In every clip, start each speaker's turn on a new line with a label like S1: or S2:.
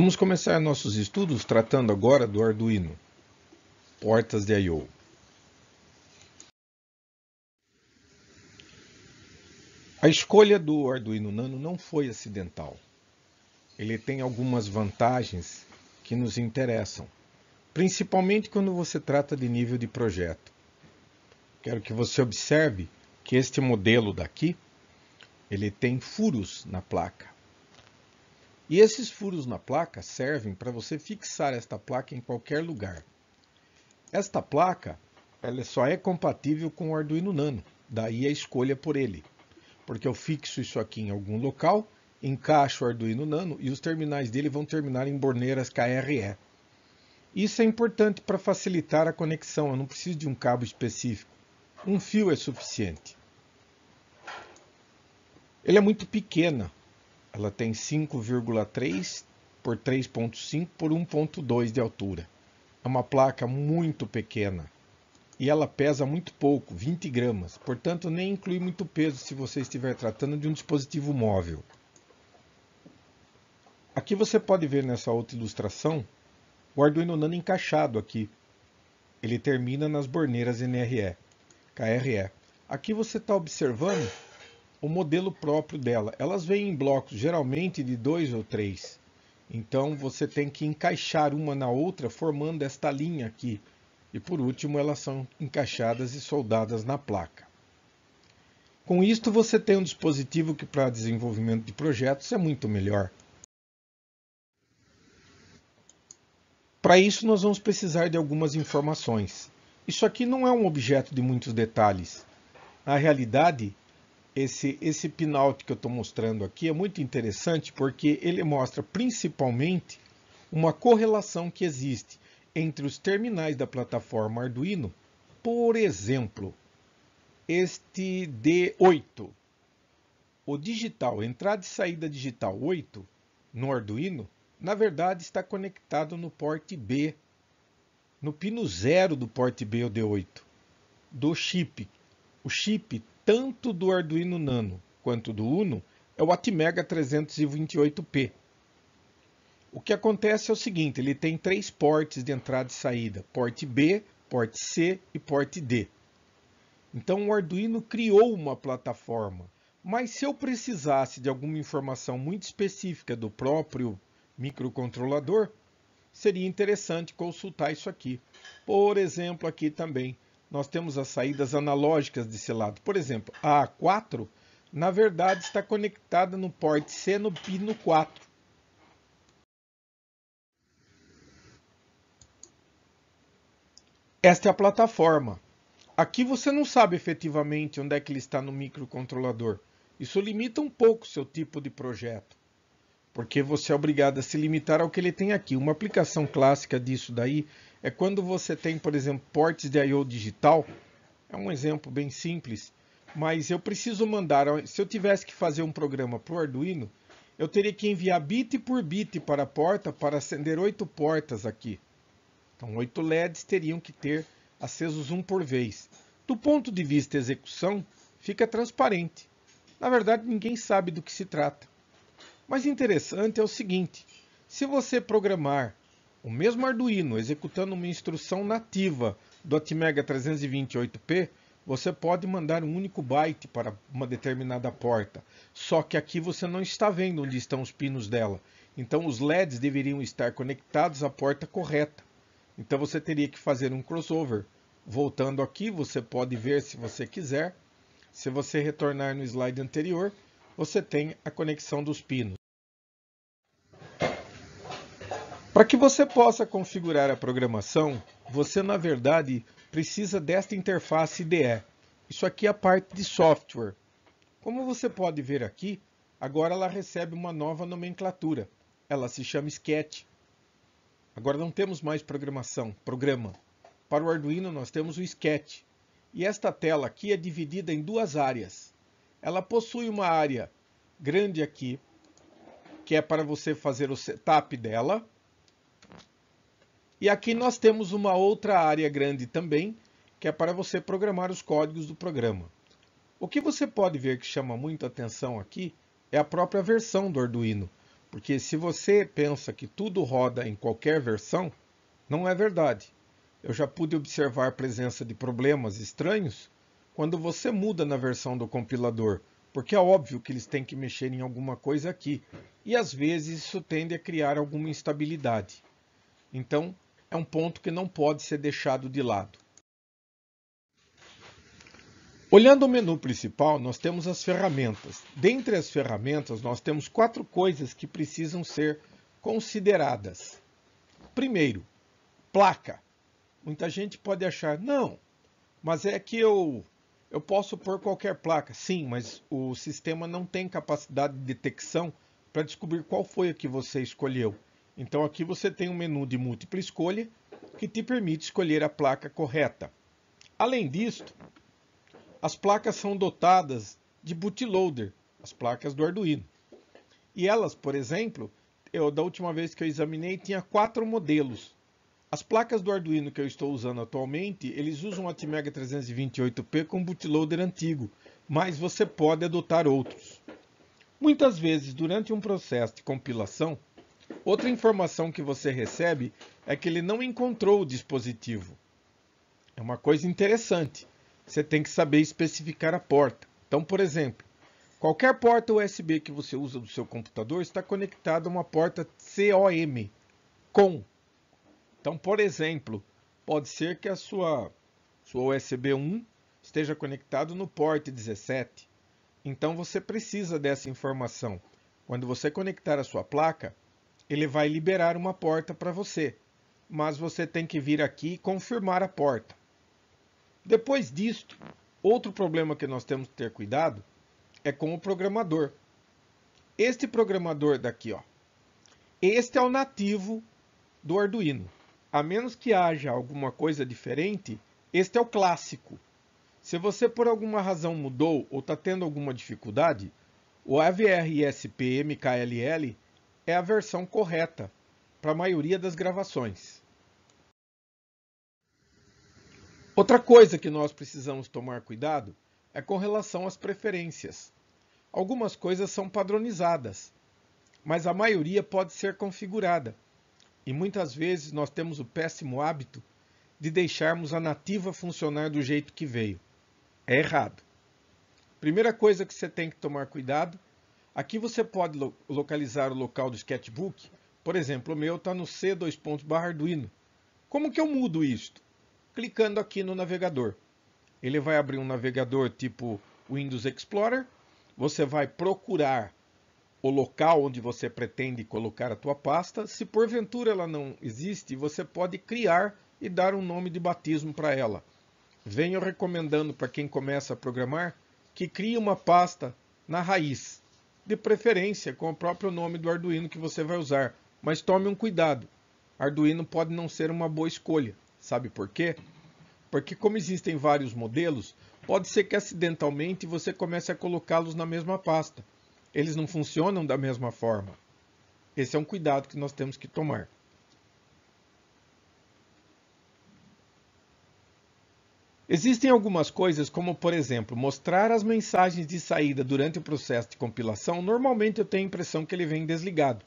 S1: Vamos começar nossos estudos tratando agora do Arduino, portas de I.O. A escolha do Arduino Nano não foi acidental. Ele tem algumas vantagens que nos interessam, principalmente quando você trata de nível de projeto. Quero que você observe que este modelo daqui, ele tem furos na placa. E esses furos na placa servem para você fixar esta placa em qualquer lugar. Esta placa ela só é compatível com o Arduino Nano, daí a escolha por ele. Porque eu fixo isso aqui em algum local, encaixo o Arduino Nano e os terminais dele vão terminar em borneiras KRE. Isso é importante para facilitar a conexão, eu não preciso de um cabo específico. Um fio é suficiente. Ele é muito pequena, ela tem 5,3 por 3,5 por 1,2 de altura. É uma placa muito pequena e ela pesa muito pouco, 20 gramas, portanto nem inclui muito peso se você estiver tratando de um dispositivo móvel. Aqui você pode ver nessa outra ilustração o Arduino Nano encaixado aqui. Ele termina nas borneiras NRE, KRE. Aqui você está observando o modelo próprio dela. Elas vêm em blocos geralmente de dois ou três. Então você tem que encaixar uma na outra formando esta linha aqui. E por último elas são encaixadas e soldadas na placa. Com isto você tem um dispositivo que para desenvolvimento de projetos é muito melhor. Para isso nós vamos precisar de algumas informações. Isso aqui não é um objeto de muitos detalhes. Na realidade, esse, esse pinout que eu estou mostrando aqui é muito interessante porque ele mostra principalmente uma correlação que existe entre os terminais da plataforma Arduino, por exemplo, este D8. O digital, entrada e saída digital 8 no Arduino, na verdade está conectado no porte B, no pino zero do porte B ou D8, do chip. O chip tanto do Arduino Nano quanto do Uno é o Atmega 328P. O que acontece é o seguinte, ele tem três portes de entrada e saída, porte B, porte C e porte D. Então o Arduino criou uma plataforma, mas se eu precisasse de alguma informação muito específica do próprio microcontrolador, seria interessante consultar isso aqui. Por exemplo, aqui também, nós temos as saídas analógicas desse lado. Por exemplo, a A4, na verdade, está conectada no port C no pino 4. Esta é a plataforma. Aqui você não sabe efetivamente onde é que ele está no microcontrolador. Isso limita um pouco o seu tipo de projeto porque você é obrigado a se limitar ao que ele tem aqui. Uma aplicação clássica disso daí é quando você tem, por exemplo, portes de I/O digital. É um exemplo bem simples, mas eu preciso mandar, se eu tivesse que fazer um programa para o Arduino, eu teria que enviar bit por bit para a porta para acender oito portas aqui. Então, oito LEDs teriam que ter acesos um por vez. Do ponto de vista execução, fica transparente. Na verdade, ninguém sabe do que se trata. Mas interessante é o seguinte: se você programar o mesmo Arduino executando uma instrução nativa do Atmega 328P, você pode mandar um único byte para uma determinada porta. Só que aqui você não está vendo onde estão os pinos dela. Então os LEDs deveriam estar conectados à porta correta. Então você teria que fazer um crossover. Voltando aqui, você pode ver se você quiser. Se você retornar no slide anterior, você tem a conexão dos pinos. Para que você possa configurar a programação, você na verdade precisa desta interface IDE. Isso aqui é a parte de software. Como você pode ver aqui, agora ela recebe uma nova nomenclatura. Ela se chama Sketch. Agora não temos mais programação, programa. Para o Arduino nós temos o Sketch. E esta tela aqui é dividida em duas áreas. Ela possui uma área grande aqui, que é para você fazer o setup dela, e aqui nós temos uma outra área grande também, que é para você programar os códigos do programa. O que você pode ver que chama muita atenção aqui é a própria versão do Arduino, porque se você pensa que tudo roda em qualquer versão, não é verdade. Eu já pude observar a presença de problemas estranhos quando você muda na versão do compilador, porque é óbvio que eles têm que mexer em alguma coisa aqui, e às vezes isso tende a criar alguma instabilidade. Então, é um ponto que não pode ser deixado de lado. Olhando o menu principal, nós temos as ferramentas. Dentre as ferramentas, nós temos quatro coisas que precisam ser consideradas. Primeiro, placa. Muita gente pode achar, não, mas é que eu, eu posso pôr qualquer placa. Sim, mas o sistema não tem capacidade de detecção para descobrir qual foi a que você escolheu. Então aqui você tem um menu de múltipla escolha que te permite escolher a placa correta. Além disto, as placas são dotadas de bootloader, as placas do Arduino. E elas, por exemplo, eu, da última vez que eu examinei, tinha quatro modelos. As placas do Arduino que eu estou usando atualmente, eles usam a Atmega 328P com bootloader antigo, mas você pode adotar outros. Muitas vezes, durante um processo de compilação, Outra informação que você recebe é que ele não encontrou o dispositivo. É uma coisa interessante. Você tem que saber especificar a porta. Então, por exemplo, qualquer porta USB que você usa do seu computador está conectada a uma porta COM, com. Então, por exemplo, pode ser que a sua, sua USB 1 esteja conectado no porte 17. Então, você precisa dessa informação. Quando você conectar a sua placa, ele vai liberar uma porta para você, mas você tem que vir aqui e confirmar a porta. Depois disto, outro problema que nós temos que ter cuidado é com o programador. Este programador daqui, ó. Este é o nativo do Arduino. A menos que haja alguma coisa diferente, este é o clássico. Se você por alguma razão mudou ou está tendo alguma dificuldade, o AVR-ISP-MKLL é a versão correta para a maioria das gravações. Outra coisa que nós precisamos tomar cuidado é com relação às preferências. Algumas coisas são padronizadas, mas a maioria pode ser configurada. E muitas vezes nós temos o péssimo hábito de deixarmos a nativa funcionar do jeito que veio. É errado. Primeira coisa que você tem que tomar cuidado Aqui você pode lo localizar o local do sketchbook. Por exemplo, o meu está no C 2arduino Arduino. Como que eu mudo isto? Clicando aqui no navegador. Ele vai abrir um navegador tipo Windows Explorer. Você vai procurar o local onde você pretende colocar a tua pasta. Se porventura ela não existe, você pode criar e dar um nome de batismo para ela. Venho recomendando para quem começa a programar que crie uma pasta na raiz de preferência com o próprio nome do Arduino que você vai usar. Mas tome um cuidado. Arduino pode não ser uma boa escolha. Sabe por quê? Porque como existem vários modelos, pode ser que acidentalmente você comece a colocá-los na mesma pasta. Eles não funcionam da mesma forma. Esse é um cuidado que nós temos que tomar. Existem algumas coisas, como por exemplo, mostrar as mensagens de saída durante o processo de compilação, normalmente eu tenho a impressão que ele vem desligado.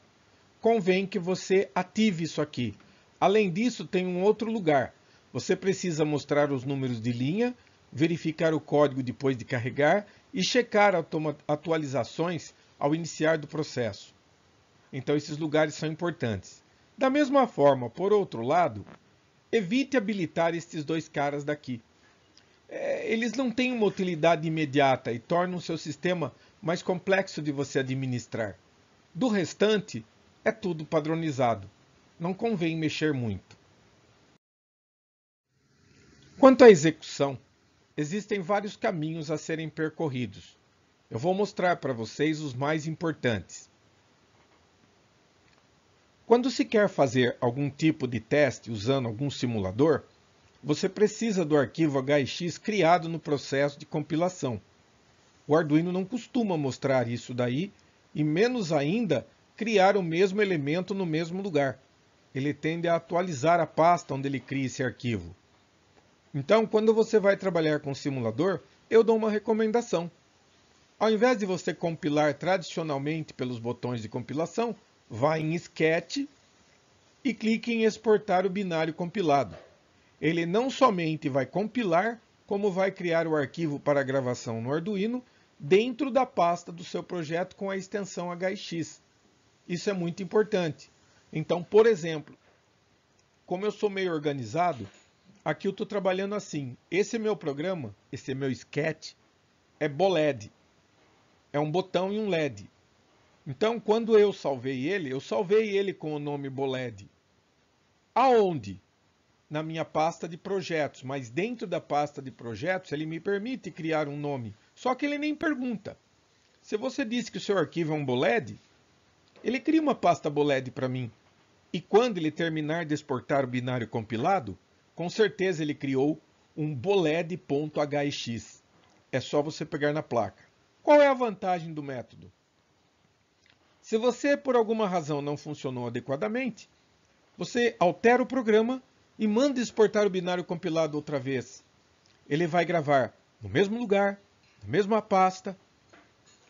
S1: Convém que você ative isso aqui. Além disso, tem um outro lugar. Você precisa mostrar os números de linha, verificar o código depois de carregar e checar atualizações ao iniciar do processo. Então esses lugares são importantes. Da mesma forma, por outro lado, evite habilitar estes dois caras daqui. É, eles não têm uma utilidade imediata e tornam o seu sistema mais complexo de você administrar. Do restante, é tudo padronizado. Não convém mexer muito. Quanto à execução, existem vários caminhos a serem percorridos. Eu vou mostrar para vocês os mais importantes. Quando se quer fazer algum tipo de teste usando algum simulador, você precisa do arquivo HX criado no processo de compilação. O Arduino não costuma mostrar isso daí, e menos ainda criar o mesmo elemento no mesmo lugar. Ele tende a atualizar a pasta onde ele cria esse arquivo. Então, quando você vai trabalhar com simulador, eu dou uma recomendação. Ao invés de você compilar tradicionalmente pelos botões de compilação, vá em Sketch e clique em exportar o binário compilado. Ele não somente vai compilar, como vai criar o arquivo para gravação no Arduino dentro da pasta do seu projeto com a extensão HX. Isso é muito importante. Então, por exemplo, como eu sou meio organizado, aqui eu estou trabalhando assim. Esse é meu programa, esse é meu sketch, é BOLED. É um botão e um LED. Então, quando eu salvei ele, eu salvei ele com o nome BOLED. Aonde? na minha pasta de projetos, mas dentro da pasta de projetos ele me permite criar um nome, só que ele nem pergunta. Se você disse que o seu arquivo é um BOLED, ele cria uma pasta BOLED para mim. E quando ele terminar de exportar o binário compilado, com certeza ele criou um BOLED.hx. É só você pegar na placa. Qual é a vantagem do método? Se você, por alguma razão, não funcionou adequadamente, você altera o programa e manda exportar o binário compilado outra vez. Ele vai gravar no mesmo lugar, na mesma pasta,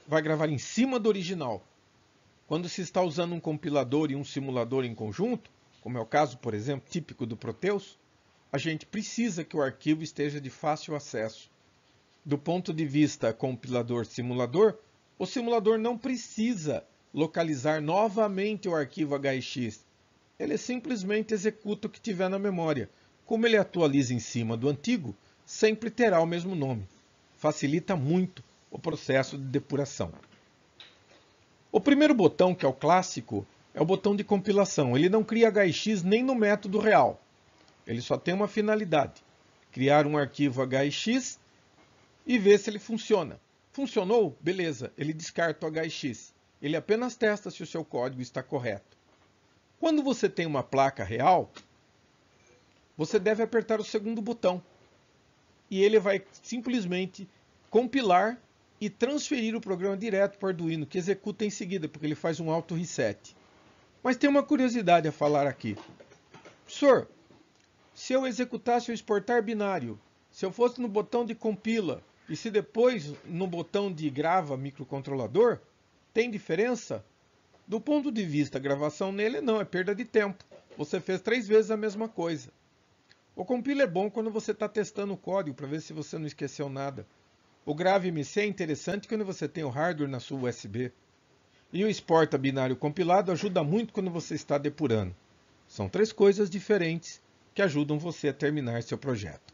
S1: vai gravar em cima do original. Quando se está usando um compilador e um simulador em conjunto, como é o caso, por exemplo, típico do Proteus, a gente precisa que o arquivo esteja de fácil acesso. Do ponto de vista compilador-simulador, o simulador não precisa localizar novamente o arquivo HX ele simplesmente executa o que tiver na memória. Como ele atualiza em cima do antigo, sempre terá o mesmo nome. Facilita muito o processo de depuração. O primeiro botão, que é o clássico, é o botão de compilação. Ele não cria HX nem no método real. Ele só tem uma finalidade, criar um arquivo HX e ver se ele funciona. Funcionou? Beleza, ele descarta o HX. Ele apenas testa se o seu código está correto. Quando você tem uma placa real, você deve apertar o segundo botão e ele vai simplesmente compilar e transferir o programa direto para o Arduino, que executa em seguida, porque ele faz um auto reset. Mas tem uma curiosidade a falar aqui. Professor, se eu executasse o exportar binário, se eu fosse no botão de compila e se depois no botão de grava microcontrolador, tem diferença? Do ponto de vista gravação nele, não, é perda de tempo. Você fez três vezes a mesma coisa. O compila é bom quando você está testando o código para ver se você não esqueceu nada. O GraveMC é interessante quando você tem o hardware na sua USB. E o exporta binário compilado ajuda muito quando você está depurando. São três coisas diferentes que ajudam você a terminar seu projeto.